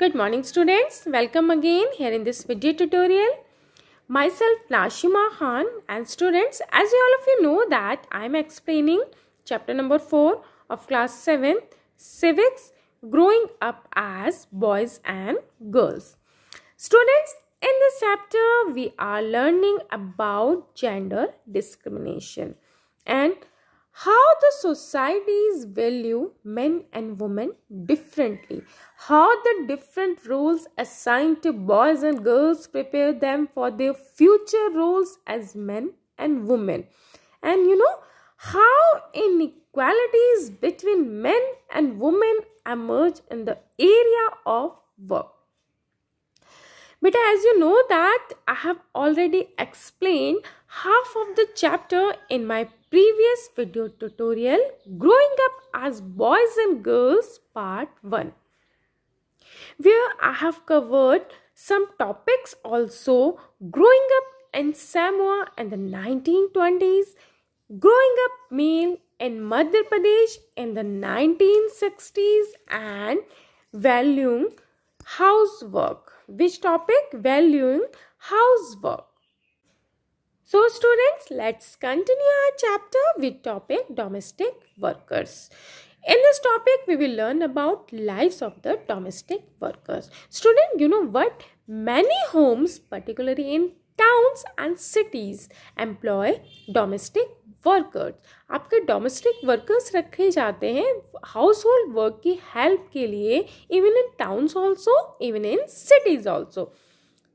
Good morning students. Welcome again here in this video tutorial. Myself Nashima Khan and students as you all of you know that I am explaining chapter number 4 of class 7 civics growing up as boys and girls. Students in this chapter we are learning about gender discrimination and how the societies value men and women differently how the different roles assigned to boys and girls prepare them for their future roles as men and women and you know how inequalities between men and women emerge in the area of work but as you know that i have already explained half of the chapter in my previous video tutorial growing up as boys and girls part 1 where I have covered some topics also growing up in Samoa in the 1920s growing up male in Madhya Pradesh in the 1960s and valuing housework which topic valuing housework So students, let's continue our chapter with topic domestic workers. In this topic, we will learn about lives of the domestic workers. Student, you know what? Many homes, particularly in towns and cities, employ domestic workers आपके domestic workers रखे जाते हैं household work की help के लिए even in towns also even in cities also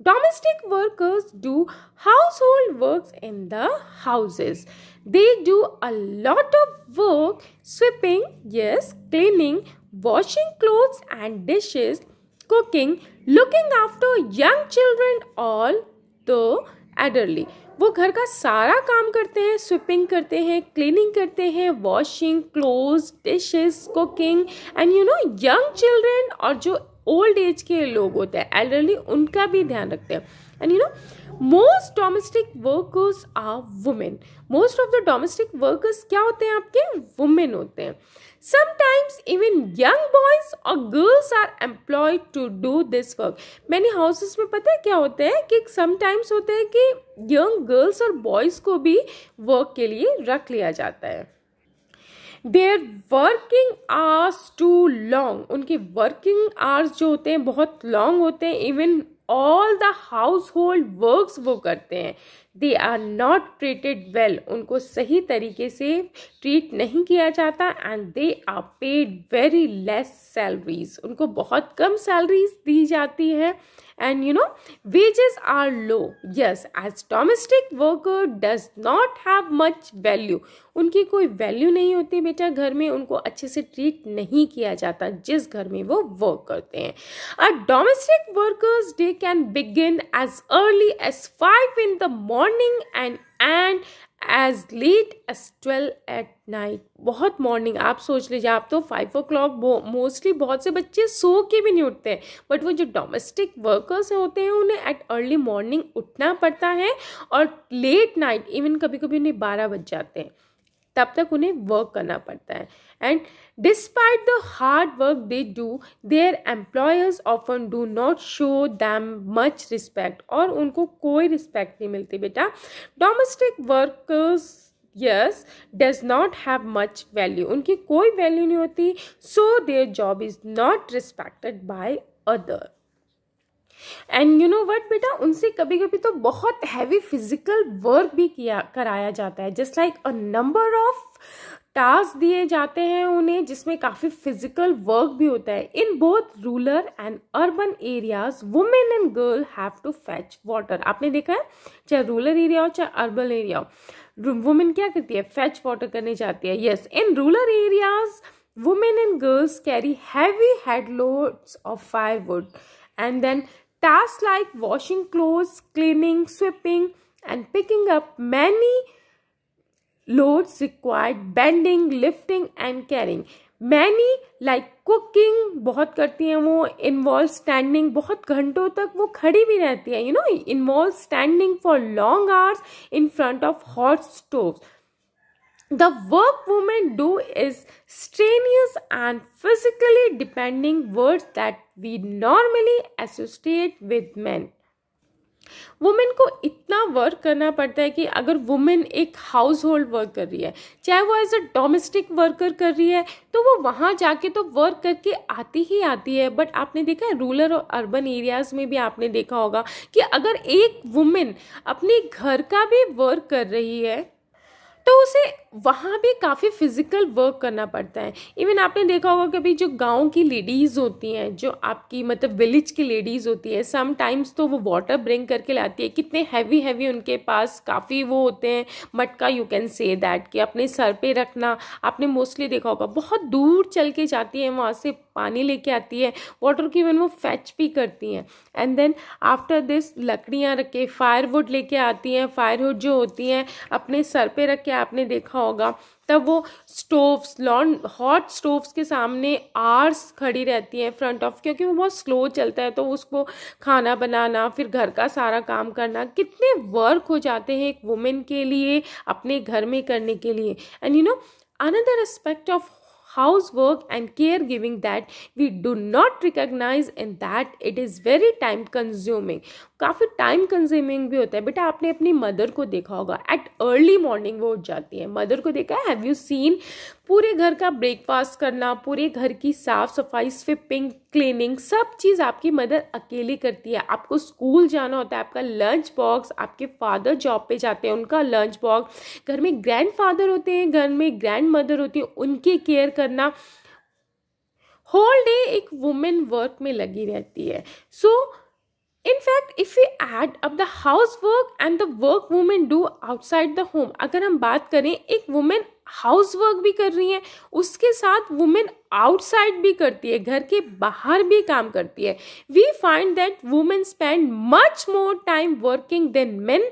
Domestic workers do household works in the houses. They do a lot of work sweeping, yes, cleaning, washing clothes and dishes, cooking, looking after young children all the elderly. वो घर का सारा काम करते हैं sweeping करते हैं cleaning करते हैं washing cloth dishes cooking and you know young children और जो ओल्ड एज के लोग होते हैं एल्डरली उनका भी ध्यान रखते हैं and you know most domestic workers are women most of the domestic workers क्या होते हैं आपके वुमेन होते हैं समटाइम्स इवन यंग बॉयज और girls are employed to do this work मैंने हाउसेस में पता है क्या होता है कि समटाइम्स होते हैं कि यंग गर्ल्स और बॉयज़ को भी वर्क के लिए रख लिया जाता है their working hours too long उनके वर्किंग आवर्स जो होते हैं बहुत लॉन्ग होते हैं even all the household works वो करते हैं they are not treated well उनको सही तरीके से ट्रीट नहीं किया जाता and they are paid very less salaries उनको बहुत कम सैलरीज दी जाती है and you know wages are low yes as domestic worker does not have much value उनकी कोई वैल्यू नहीं होती बेटा घर में उनको अच्छे से ट्रीट नहीं किया जाता जिस घर में वो वर्क करते हैं a domestic workers day can begin as early as five in the morning morning and and as late as twelve at night बहुत मॉर्निंग आप सोच लीजिए आप तो फाइव ओ क्लॉक मोस्टली बहुत से बच्चे सो के भी नहीं उठते हैं बट वो जो डोमेस्टिक वर्कर्स होते हैं उन्हें एट अर्ली मॉर्निंग उठना पड़ता है और लेट नाइट इवन कभी कभी उन्हें बारह बज जाते हैं तब तक उन्हें वर्क करना पड़ता है and despite the hard work they do their employers often do not show them much respect और उनको कोई रिस्पेक्ट नहीं मिलती बेटा domestic workers yes does not have much value उनकी कोई वैल्यू नहीं होती so their job is not respected by other and you know what बेटा उनसे कभी कभी तो बहुत हैवी फिजिकल वर्क भी किया कराया जाता है just like a number of task दिए जाते हैं उन्हें जिसमें काफ़ी फिजिकल वर्क भी होता है in both rural and urban areas women and girl have to fetch water आपने देखा है चाहे रूलर एरिया हो चाहे अर्बन एरिया हो वुमेन क्या करती है फैच वाटर करने जाती है yes in rural areas women and girls carry heavy head loads of firewood and then Tasks like washing clothes, cleaning, sweeping, and picking up many loads required bending, lifting, and carrying. many like cooking बहुत करती हैं वो involve standing बहुत घंटों तक वो खड़ी भी रहती है you know involve standing for long hours in front of hot stoves The work women do is strenuous and physically depending work that we normally associate with men. Women को इतना वर्क करना पड़ता है कि अगर वुमेन एक house household work कर रही है चाहे वो एज अ डोमेस्टिक वर्कर कर रही है तो वो वहाँ जाके तो वर्क करके आती ही आती है बट आपने देखा है रूरल और अर्बन एरियाज में भी आपने देखा होगा कि अगर एक वुमेन अपने घर का भी वर्क कर रही है तो उसे वहाँ भी काफ़ी फिज़िकल वर्क करना पड़ता है इवन आपने देखा होगा कभी जो गांव की लेडीज़ होती हैं जो आपकी मतलब विलेज की लेडीज़ होती है समटाइम्स तो वो वाटर ब्रिंग करके लाती है कितने हैवी हैवी उनके पास काफ़ी वो होते हैं मटका यू कैन से दैट कि अपने सर पे रखना आपने मोस्टली देखा होगा बहुत दूर चल के जाती हैं वहाँ से पानी लेके आती है वाटर की इवन वो फैच भी करती हैं एंड देन आफ्टर दिस लकड़ियाँ रख के फायरवुड लेके आती हैं फायरवुड जो होती हैं अपने सर पर रख के आपने देखा होगा तब वो स्टोव्स लॉन हॉट स्टोव्स के सामने आर्स खड़ी रहती है फ्रंट ऑफ क्योंकि वो बहुत स्लो चलता है तो उसको खाना बनाना फिर घर का सारा काम करना कितने वर्क हो जाते हैं एक वुमेन के लिए अपने घर में करने के लिए and you know another aspect of housework and caregiving that we do not recognize and that it is very time consuming काफ़ी टाइम कंज्यूमिंग भी होता है बेटा आपने अपनी मदर को देखा होगा एट अर्ली मॉर्निंग वो उठ जाती है मदर को देखा है हैव यू सीन पूरे घर का ब्रेकफास्ट करना पूरे घर की साफ सफाई स्विपिंग क्लीनिंग सब चीज़ आपकी मदर अकेली करती है आपको स्कूल जाना होता है आपका लंच बॉक्स आपके फादर जॉब पे जाते हैं उनका लंच बॉक्स घर में ग्रैंडफादर होते हैं घर में ग्रैंड मदर होती है उनकी केयर करना होल डे एक वुमेन वर्क में लगी रहती है so in fact if you add up the house work and the work women do outside the home अगर हम बात करें एक वुमेन हाउस वर्क भी कर रही हैं उसके साथ वुमेन आउटसाइड भी करती है घर के बाहर भी काम करती है we find that women spend much more time working than men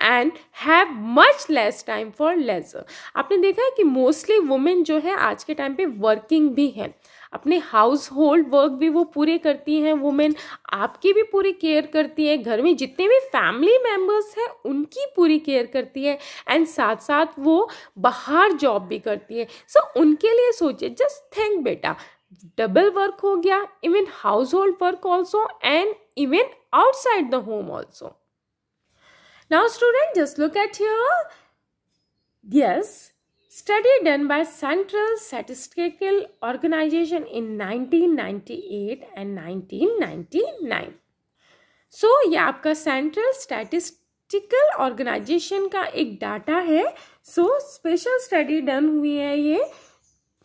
and have much less time for leisure आपने देखा है कि मोस्टली वुमेन जो है आज के टाइम पे वर्किंग भी हैं अपने हाउस होल्ड वर्क भी वो पूरे करती हैं वुमेन आपकी भी पूरी केयर करती है घर में जितने भी फैमिली मेम्बर्स हैं उनकी पूरी केयर करती है एंड साथ साथ वो बाहर जॉब भी करती है सो so, उनके लिए सोचिए जस्ट थिंक बेटा डबल वर्क हो गया even household work also and even outside the home also now student just look at here yes Study done by Central Statistical Organization in 1998 and 1999. So so, ये आपका central statistical organisation का एक data है so special study done हुई है ये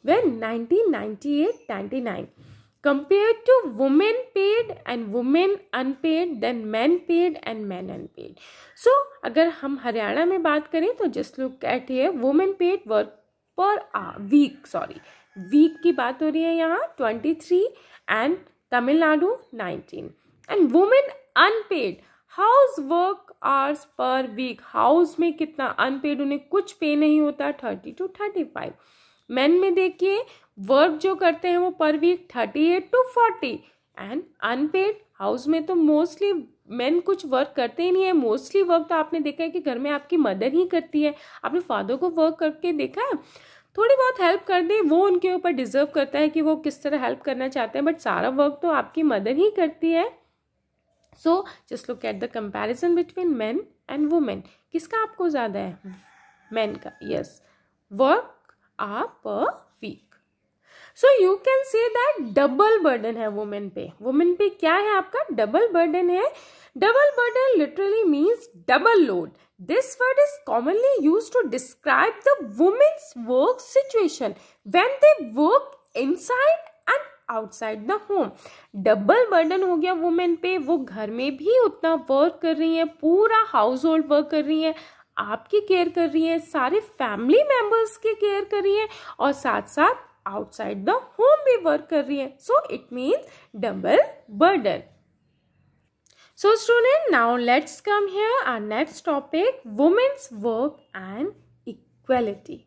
वे 1998-99 compared to women paid and women unpaid then men paid and men unpaid so अगर हम हरियाणा में बात करें तो जिस लोग कहते हैं women paid work per week sorry week की बात हो रही है यहाँ twenty three and Tamil Nadu nineteen and women unpaid house work hours per week house में कितना अनपेड उन्हें कुछ पे नहीं होता thirty two thirty five man में देखिए वर्क जो करते हैं वो per week thirty eight to forty and unpaid house में तो मोस्टली मैन कुछ वर्क करते ही नहीं है मोस्टली वर्क तो आपने देखा है कि घर में आपकी मदर ही करती है आपने फादर को वर्क करके देखा है थोड़ी बहुत हेल्प कर दें वो उनके ऊपर डिजर्व करता है कि वो किस तरह हेल्प करना चाहते हैं बट सारा वर्क तो आपकी मदर ही करती है so just look at the comparison between man and women किसका आपको ज़्यादा है मैन का यस वर्क आप so you can say that double burden है वुमेन पे वुमेन पे क्या है आपका डबल बर्डन है double burden literally means double load this word is commonly use to describe the women's work situation when they work inside and outside the home double burden हो गया women पे वो घर में भी उतना work कर रही हैं पूरा हाउस होल्ड वर्क कर रही हैं आपकी केयर कर रही हैं सारे फैमिली मेंबर्स की केयर कर रही हैं और साथ साथ outside the home में work कर रही है so it means double burden so student now let's come here our next topic women's work and equality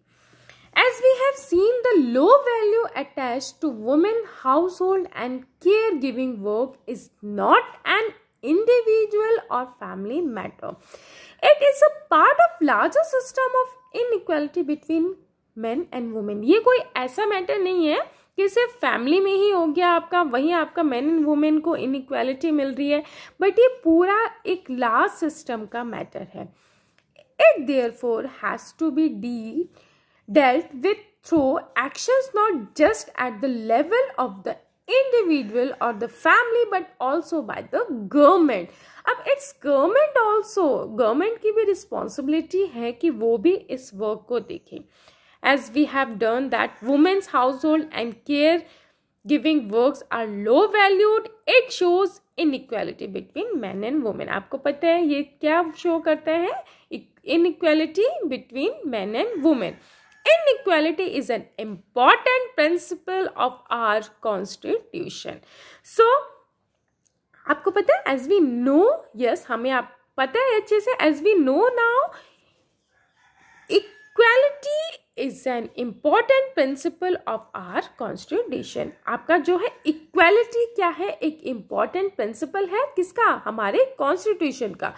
as we have seen the low value attached to women household and caregiving work is not an individual or family matter it is a part of larger system of inequality between man and women ये कोई ऐसा matter नहीं है कि सिर्फ family में ही हो गया आपका वहीं आपका मैन एंड वुमेन को इनक्वालिटी मिल रही है बट ये पूरा एक लार्ज सिस्टम का मैटर है it therefore has to be डी dealt with through actions not just at the level of the individual और the family but also by the government अब इट्स गवर्नमेंट ऑल्सो गवर्नमेंट की भी responsibility है कि वो भी इस वर्क को देखें as we have done that women's household and care giving works are low valued it shows inequality between men and women aapko pata hai ye kya show करता है inequality between men and women inequality is an important principle of our constitution so आपको पता है as we no yes हमें आप पता है अच्छे से as we know now equality is an important principle of our constitution आपका जो है इक्वालिटी क्या है एक इम्पॉर्टेंट प्रिंसिपल है किसका हमारे कॉन्स्टिट्यूशन का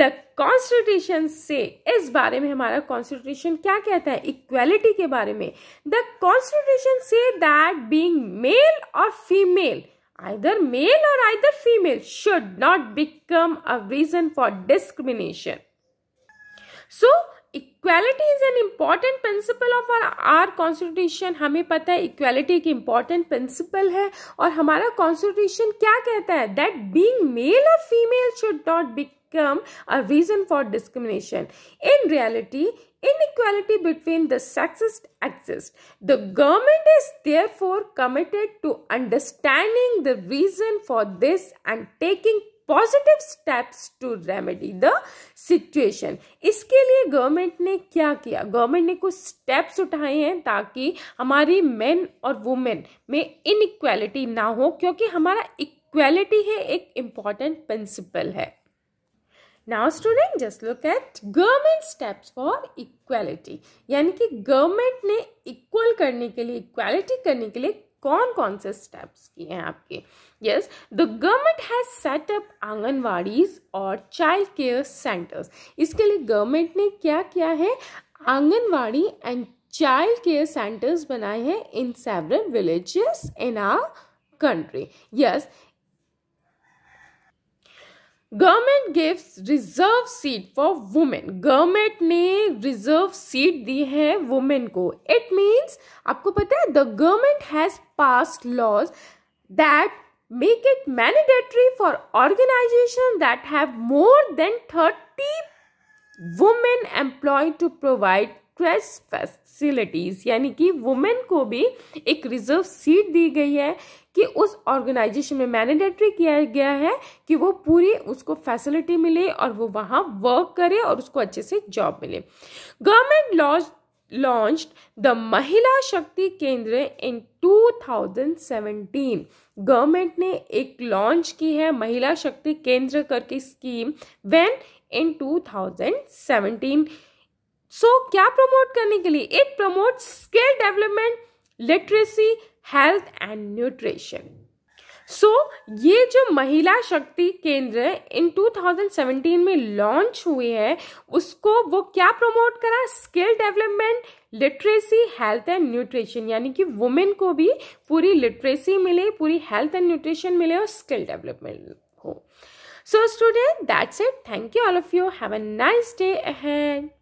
द कॉन्स्टिट्यूशन से इस बारे में हमारा कॉन्स्टिट्यूशन क्या कहता है इक्वालिटी के बारे में द कॉन्स्टिट्यूशन से दैट बींग मेल और female either male or either female should not become a reason for discrimination so equality is an important principle of our our constitution हमें पता है इक्वालिटी एक इम्पॉर्टेंट प्रिंसिपल है और हमारा constitution क्या कहता है दैट बींग मेल और female should not become a reason for discrimination in reality inequality between the the exist the the is is therefore committed to understanding the reason for this and taking positive steps to remedy the situation इसके लिए government ने क्या किया government ने कुछ steps उठाए हैं ताकि हमारी मेन और वुमेन में इनक्वालिटी ना हो क्योंकि हमारा इक्वालिटी है एक इम्पॉर्टेंट प्रिंसिपल है now student just look at government steps for equality यानी कि गवर्नमेंट ने इक्वल करने के लिए इक्वालिटी करने के लिए कौन कौन से स्टेप्स किए हैं आपके yes the government has set up anganwadis और चाइल्ड केयर सेंटर्स इसके लिए गवर्नमेंट ने क्या किया है anganwadi and child care centres बनाए हैं in several villages in our country yes government gives reserve seat for women government ने रिजर्व सीट दी है वुमेन को इट मीन्स आपको पता है the government has pass laws that make it mandatory for organisation that have more than thirty women employ to provide creche facilities यानी कि women को भी एक रिजर्व सीट दी गई है कि उस ऑर्गेनाइजेशन में मैनेडेटरी किया गया है कि वो पूरी उसको फैसिलिटी मिले और वो वहाँ वर्क करे और उसको अच्छे से जॉब मिले गवर्नमेंट लॉज लॉन्च द महिला शक्ति केंद्र इन 2017. गवर्नमेंट ने एक लॉन्च की है महिला शक्ति केंद्र करके scheme when in 2017 so so, क्या प्रमोट करने के लिए it promote skill development literacy health and nutrition so so, ये जो महिला शक्ति केंद्र इन 2017 में लॉन्च हुए हैं उसको वो क्या प्रमोट करा skill development literacy health and nutrition यानी कि वुमेन को भी पूरी लिटरेसी मिले पूरी हेल्थ एंड न्यूट्रिशन मिले और स्किल डेवलपमेंट हो so student that's it thank you all of you have a nice day ahead